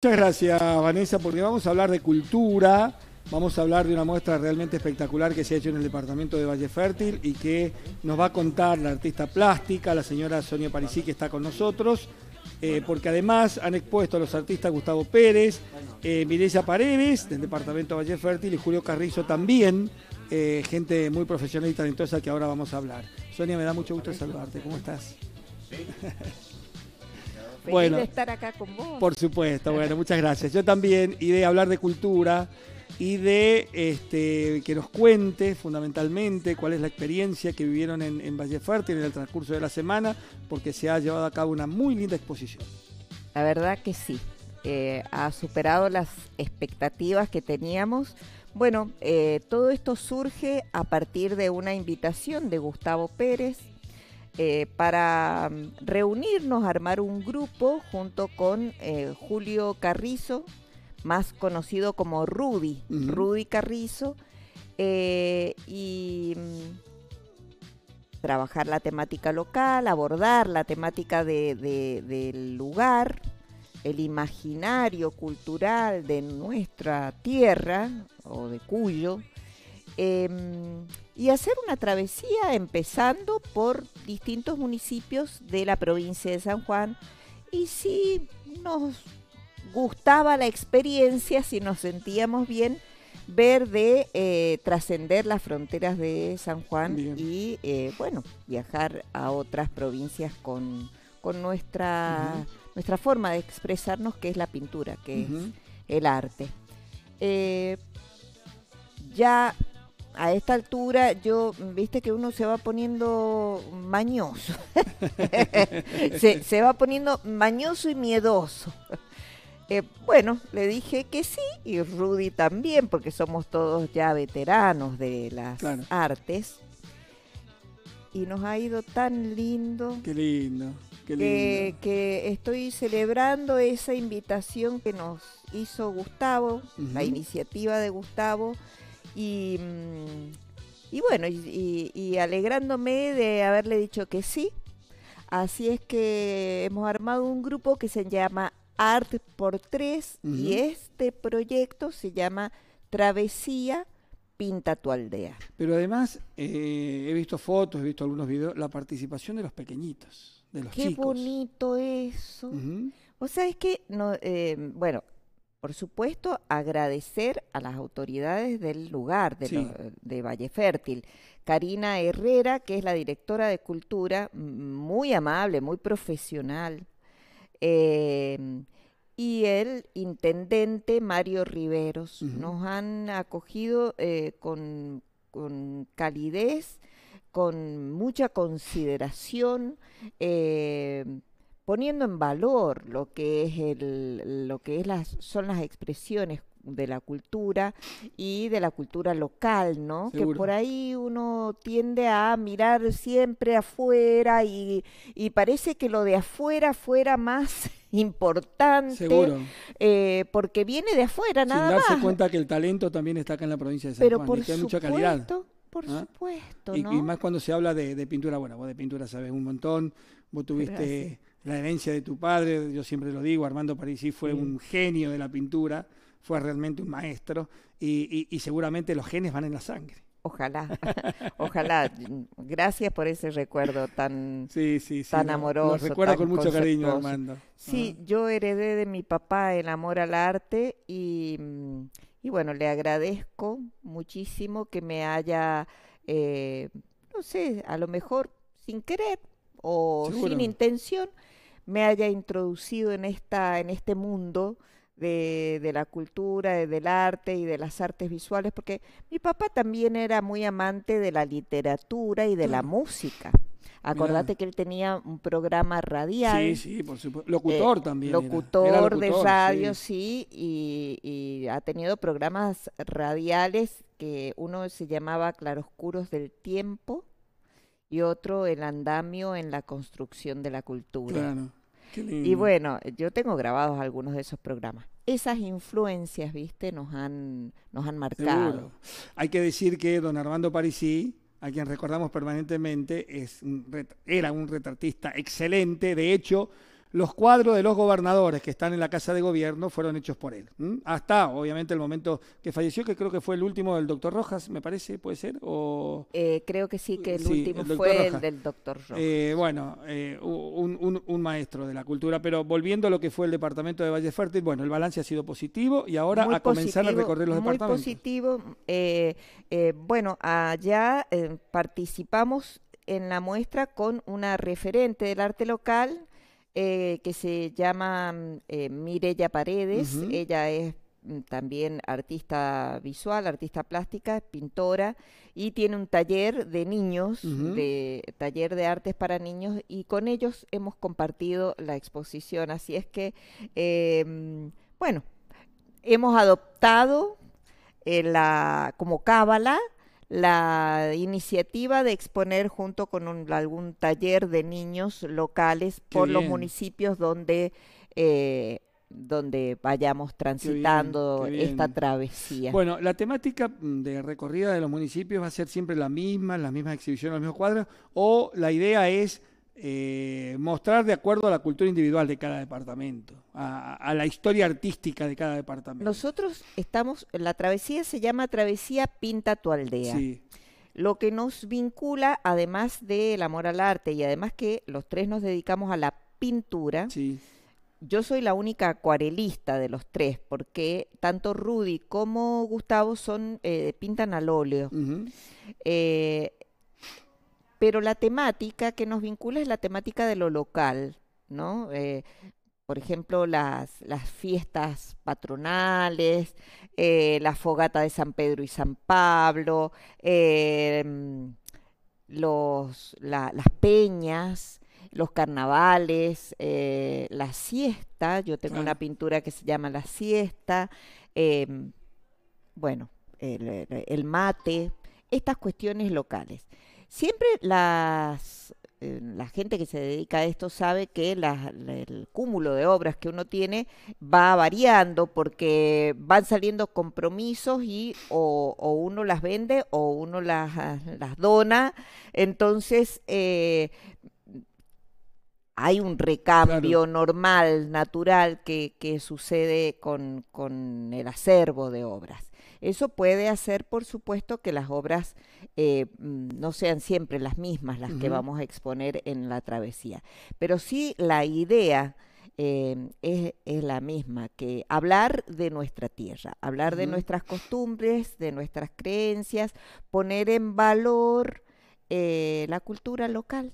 Muchas gracias, Vanessa, porque vamos a hablar de cultura, vamos a hablar de una muestra realmente espectacular que se ha hecho en el departamento de Valle Fértil y que nos va a contar la artista plástica, la señora Sonia Parisí, que está con nosotros, eh, porque además han expuesto a los artistas Gustavo Pérez, eh, Paredes, del departamento Valle Fértil, y Julio Carrizo también, eh, gente muy profesional y talentosa que ahora vamos a hablar. Sonia, me da mucho gusto saludarte, ¿cómo estás? Sí. de estar acá con vos. Por supuesto, bueno, muchas gracias. Yo también, y de hablar de cultura y de este, que nos cuente fundamentalmente cuál es la experiencia que vivieron en, Valle fuerte en el transcurso de la semana, porque se ha llevado a cabo una muy linda exposición. La verdad que sí, eh, ha superado las expectativas que teníamos. Bueno, eh, todo esto surge a partir de una invitación de Gustavo Pérez, eh, para mm, reunirnos, armar un grupo junto con eh, Julio Carrizo, más conocido como Rudy, Rudy Carrizo, eh, y mm, trabajar la temática local, abordar la temática del lugar, el imaginario cultural de nuestra tierra o de Cuyo, Em, y hacer una travesía empezando por distintos municipios de la provincia de San Juan. Y si nos gustaba la experiencia, si nos sentíamos bien, ver de eh, trascender las fronteras de San Juan y, eh, bueno, viajar a otras provincias con, con nuestra, nuestra forma de expresarnos, que es la pintura, que es el arte. Eh, ya a esta altura yo, viste que uno se va poniendo mañoso, se, va poniendo mañoso y miedoso. Eh, bueno, le dije que sí y Rudy también, porque somos todos ya veteranos de las artes. Y nos ha ido tan lindo. Qué lindo. Qué lindo. Que, estoy celebrando esa invitación que nos hizo Gustavo, la iniciativa de Gustavo Mm, y, bueno, y, alegrándome de haberle dicho que sí. Así es que hemos armado un grupo que se llama Art por Tres y este proyecto se llama Travesía Pinta tu Aldea. Pero además eh, he visto fotos, he visto algunos videos, la participación de los pequeñitos, de los chicos. Qué bonito eso. O sea, es que, no, eh, bueno, por supuesto, agradecer a las autoridades del lugar, de, Valle Fértil. Karina Herrera, que es la directora de Cultura, muy amable, muy profesional. Em, y el intendente Mario Riveros. Nos han acogido eh, con, con, calidez, con mucha consideración. Em, poniendo en valor lo que es lo que es las, son las expresiones de la cultura y de la cultura local, ¿no? Que por ahí uno tiende a mirar siempre afuera y, parece que lo de afuera fuera más importante. Seguro. Eh, porque viene de afuera, nada más. Sin darse cuenta que el talento también está acá en la provincia de San Pero Juan, por supuesto, mucha calidad. Por ¿ah? supuesto, y, más cuando se habla de, pintura, bueno, vos de pintura sabes un montón, vos tuviste la herencia de tu padre, yo siempre lo digo, Armando Parisi fue un genio de la pintura, fue realmente un maestro y, seguramente los genes van en la sangre. Ojalá, ojalá. Gracias por ese recuerdo tan, sí, sí, tan amoroso. Lo, recuerdo con mucho cariño, Armando. Sí, ah. yo heredé de mi papá el amor al arte y, mm, y bueno, le agradezco muchísimo que me haya, eh, no sé, a lo mejor sin querer o sin intención, me haya introducido en, esta, en este mundo de, la cultura, de, del arte y de las artes visuales, porque mi papá también era muy amante de la literatura y de la música. Acordate que él tenía un programa radial. Sí, sí, por supuesto. Locutor eh, también. Locutor, de radio, sí, y, ha tenido programas radiales que uno se llamaba Claroscuros del Tiempo y otro El Andamio en la Construcción de la Cultura. Claro. Y bueno, yo tengo grabados algunos de esos programas. Esas influencias, viste, nos han, nos han marcado. Hay que decir que don Armando Parisi, a quien recordamos permanentemente, es era un retratista excelente. De hecho, los cuadros de los gobernadores que están en la Casa de Gobierno fueron hechos por él. Hasta, obviamente, el momento que falleció, que creo que fue el último del doctor Rojas, me parece, puede ser. O... Eh, creo que sí, que el último fue el del doctor Rojas. Eh, bueno, eh, un, maestro de la cultura, pero volviendo a lo que fue el departamento de Valle Fértil, bueno, el balance ha sido positivo y ahora a comenzar a recorrer los muy positivo. bueno, allá participamos en la muestra con una referente del arte local eh, que se llama mm, eh, Mirella Paredes. Ella es mm, también artista visual, artista plástica, pintora y tiene un taller de niños, de taller de artes para niños y con ellos hemos compartido la exposición. Así es que, em, bueno, hemos adoptado eh, la como cábala la iniciativa de exponer junto con algún taller de niños locales por los municipios donde eh, donde vayamos transitando esta travesía. Bueno, la temática mm, de recorrida de los municipios va a ser siempre la misma, las mismas exhibiciones, los mismos cuadros, o la idea es eh, mostrar de acuerdo a la cultura individual de cada departamento, a, la historia artística de cada departamento. Nosotros estamos, la travesía se llama Travesía Pinta tu aldea. Sí. Lo que nos vincula, además del amor al arte y además que los tres nos dedicamos a la pintura, sí. yo soy la única acuarelista de los tres, porque tanto Rudy como Gustavo son eh, pintan al óleo pero la temática que nos vincula es la temática de lo local, ¿no? Eh, por ejemplo, las, fiestas patronales, eh, la fogata de San Pedro y San Pablo, eh, mm, las peñas, los carnavales, la siesta, yo tengo una pintura que se llama La siesta, mm, bueno, el mate, estas cuestiones locales. Siempre las, eh, la gente que se dedica a esto sabe que el cúmulo de obras que uno tiene va variando porque van saliendo compromisos y o, uno las vende o uno las, dona. Entonces, eh, hay un recambio normal, natural, que, que sucede con, con, el acervo de obras. Eso puede hacer, por supuesto, que las obras eh, mm, no sean siempre las mismas las que vamos a exponer en la travesía. Pero sí la idea... Em, es, la misma, que hablar de nuestra tierra, hablar de nuestras costumbres, de nuestras creencias, poner en valor eh, la cultura local.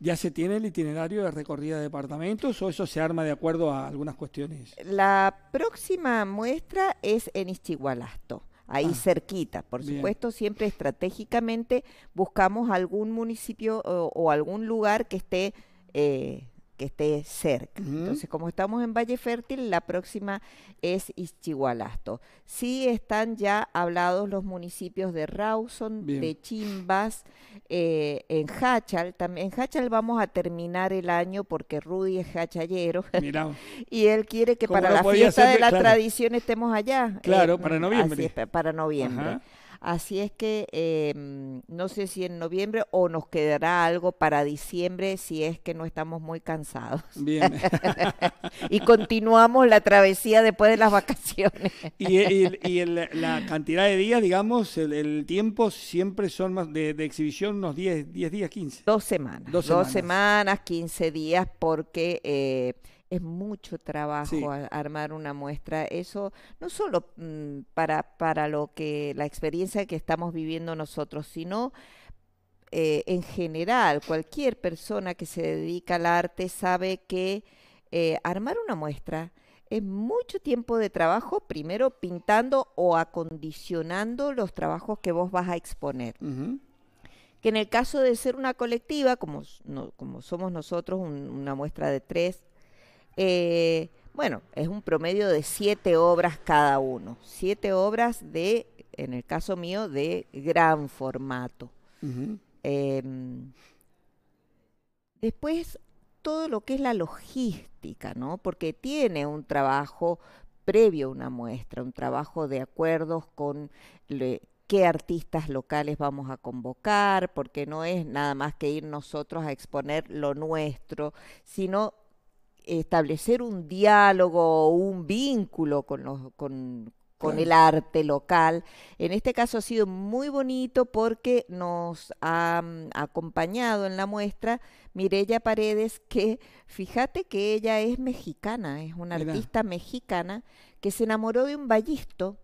¿Ya se tiene el itinerario de recorrida de departamentos o eso se arma de acuerdo a algunas cuestiones? La próxima muestra es en Ischigualasto, ahí ah. cerquita. Por supuesto, siempre estratégicamente buscamos algún municipio o, o algún lugar que esté eh, que esté cerca. Entonces, como estamos en Valle Fértil, la próxima es Ischigualasto. Sí están ya hablados los municipios de Rawson, de Chimbas, eh, en Hachal. También, en Hachal vamos a terminar el año porque Rudy es hachallero y él quiere que para la fiesta de la tradición estemos allá. Claro, eh, mm, para noviembre. para noviembre. Así es que em, no sé si en noviembre o nos quedará algo para diciembre si es que no estamos muy cansados. Bien. y continuamos la travesía después de las vacaciones. y, la cantidad de días, digamos, el, tiempo siempre son más de, exhibición unos 10, días, 15. Dos semanas. Dos semanas. Dos semanas, 15 días porque... Eh, es mucho trabajo armar una muestra. Eso no solo mm, para, para lo que la experiencia que estamos viviendo nosotros, sino eh, en general, cualquier persona que se dedica al arte sabe que eh, armar una muestra es mucho tiempo de trabajo, primero pintando o acondicionando los trabajos que vos vas a exponer. Que en el caso de ser una colectiva, como, como somos nosotros, una muestra de tres eh, bueno, es un promedio de siete obras cada uno, siete obras de, en el caso mío, de gran formato. Em, después, todo lo que es la logística, ¿no? Porque tiene un trabajo previo a una muestra, un trabajo de acuerdos con qué artistas locales vamos a convocar, porque no es nada más que ir nosotros a exponer lo nuestro, sino establecer un diálogo, un vínculo con, con, el arte local. En este caso ha sido muy bonito porque nos ha mm, acompañado en la muestra Mirella Paredes, que fíjate que ella es mexicana, es una artista mexicana que se enamoró de un ballisto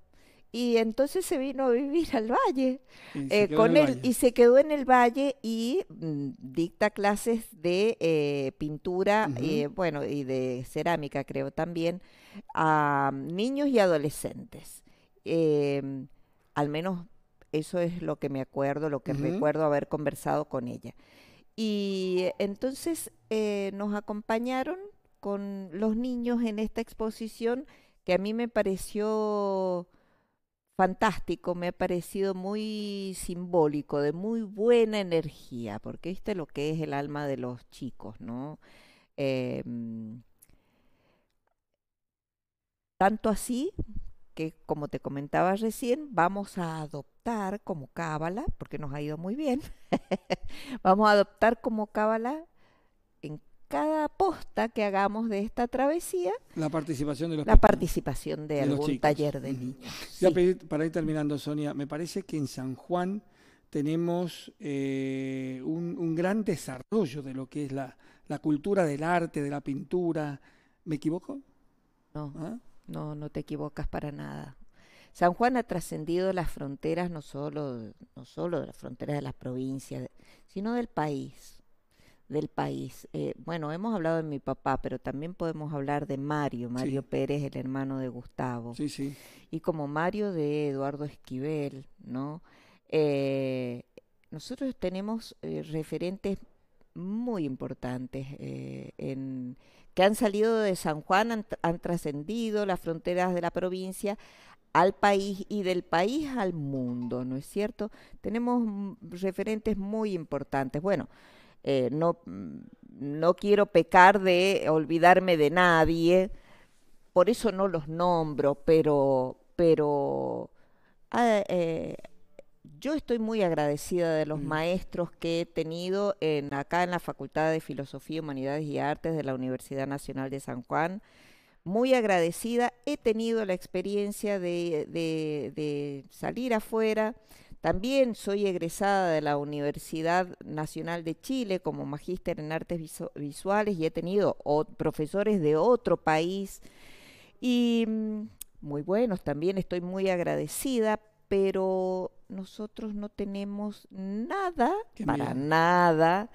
y entonces se vino a vivir al valle eh, con él y se quedó en el valle y mm, dicta clases de eh, pintura, eh, bueno, y de cerámica creo también, a niños y adolescentes. Em, al menos eso es lo que me acuerdo, lo que recuerdo haber conversado con ella. Y entonces nos acompañaron con los niños en esta exposición que a mí me pareció fantástico, me ha parecido muy simbólico, de muy buena energía, porque viste lo que es el alma de los chicos, ¿no? Em, tanto así que, como te comentaba recién, vamos a adoptar como cábala, porque nos ha ido muy bien, vamos a adoptar como cábala en aposta que hagamos de esta travesía, la participación de, la participación de, algún taller de niños. para ir terminando, Sonia, me parece que en San Juan tenemos eh, un, gran desarrollo de lo que es la, cultura del arte, de la pintura. ¿Me equivoco? No, ¿Ah? no, no te equivocas para nada. San Juan ha trascendido las fronteras, no solo, no solo de las fronteras de las provincias, sino del país del país. Eh, bueno, hemos hablado de mi papá, pero también podemos hablar de Mario, Mario Pérez, el hermano de Gustavo. Sí, sí. Y como Mario de Eduardo Esquivel, ¿no? Eh, nosotros tenemos eh, referentes muy importantes que han salido de San Juan, han trascendido las fronteras de la provincia al país y del país al mundo, ¿no es cierto? Tenemos mm, referentes muy importantes. Bueno, eh, no, no quiero pecar de olvidarme de nadie, por eso no los nombro, pero, pero ah, eh, yo estoy muy agradecida de los mm. maestros que he tenido acá en la Facultad de Filosofía, Humanidades y Artes de la Universidad Nacional de San Juan. Muy agradecida, he tenido la experiencia de salir afuera, también soy egresada de la Universidad Nacional de Chile como magíster en artes visuales y he tenido profesores de otro país y mm, muy buenos. También estoy muy agradecida, pero nosotros no tenemos nada, para nada,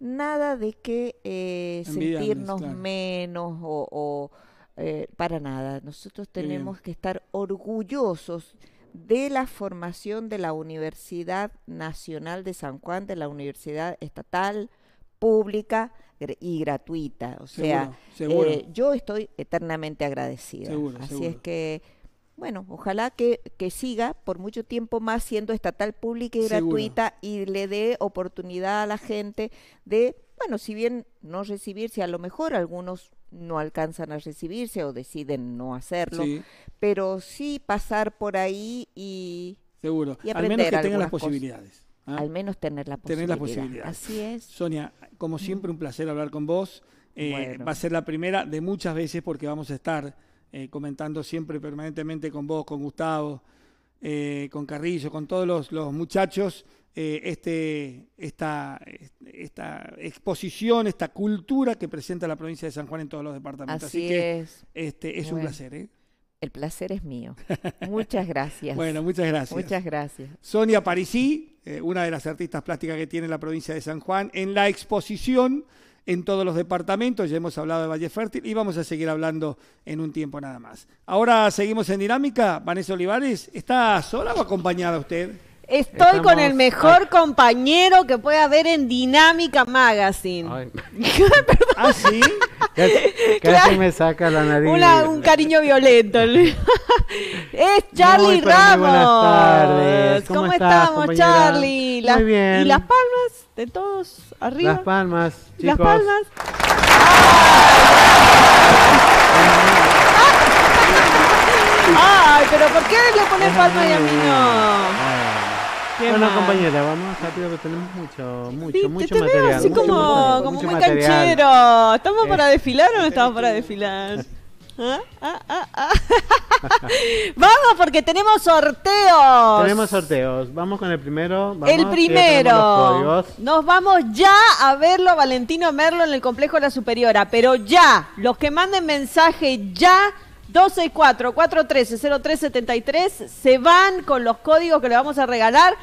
nada de que eh, sentirnos menos o, eh, para nada. Nosotros tenemos que estar orgullosos de la formación de la Universidad Nacional de San Juan, de la Universidad Estatal, pública y gratuita. O sea, eh, yo estoy eternamente agradecida. Así es que bueno, ojalá que, siga por mucho tiempo más siendo estatal pública y gratuita y le dé oportunidad a la gente de, bueno, si bien no recibirse, a lo mejor algunos no alcanzan a recibirse o deciden no hacerlo, pero sí pasar por ahí y, Seguro. Al menos que tengan las posibilidades. ¿ah? Al menos tener la posibilidad. Tener las posibilidades. Así es. Sonia, como siempre, un placer hablar con vos. Eh, va a ser la primera de muchas veces porque vamos a estar eh, comentando siempre permanentemente con vos, con Gustavo, eh, con Carrillo, con todos los, muchachos, eh, este, esta, esta, exposición, esta cultura que presenta la provincia de San Juan en todos los departamentos. Así, que es, este, es un placer. El placer es mío. Muchas gracias. bueno, muchas gracias. Muchas gracias. Sonia Parisí, una de las artistas plásticas que tiene la provincia de San Juan, en la exposición en todos los departamentos, ya hemos hablado de Valle Fértil y vamos a seguir hablando en un tiempo nada más. Ahora seguimos en dinámica. Vanessa Olivares, ¿está sola o acompañada usted? Estoy con el mejor compañero que puede haber en Dinámica Magazine. ¿Ah, sí? Casi, me saca la nariz. un cariño violento. es Charlie Ramos. buenas tardes. ¿Cómo, estamos, Charlie? muy bien. ¿Y las palmas? de todos arriba. Las palmas, chicos. Las palmas. Ay, pero ¿por qué le poner palmas y a mí no? Bueno, mal. compañera, vamos rápido que tenemos mucho, mucho, mucho material. Así mucho, como, mucho, como muy canchero. ¿Estamos para eh, desfilar o no estamos para eh, desfilar? Eh. ¿Ah? Ah, ah, ah. Vamos porque tenemos sorteos. Tenemos sorteos. Vamos con el primero. el primero. Nos vamos ya a verlo Valentino Merlo en el complejo de la Superiora, pero ya, los que manden mensaje ya 264-413-0373 se van con los códigos que le vamos a regalar.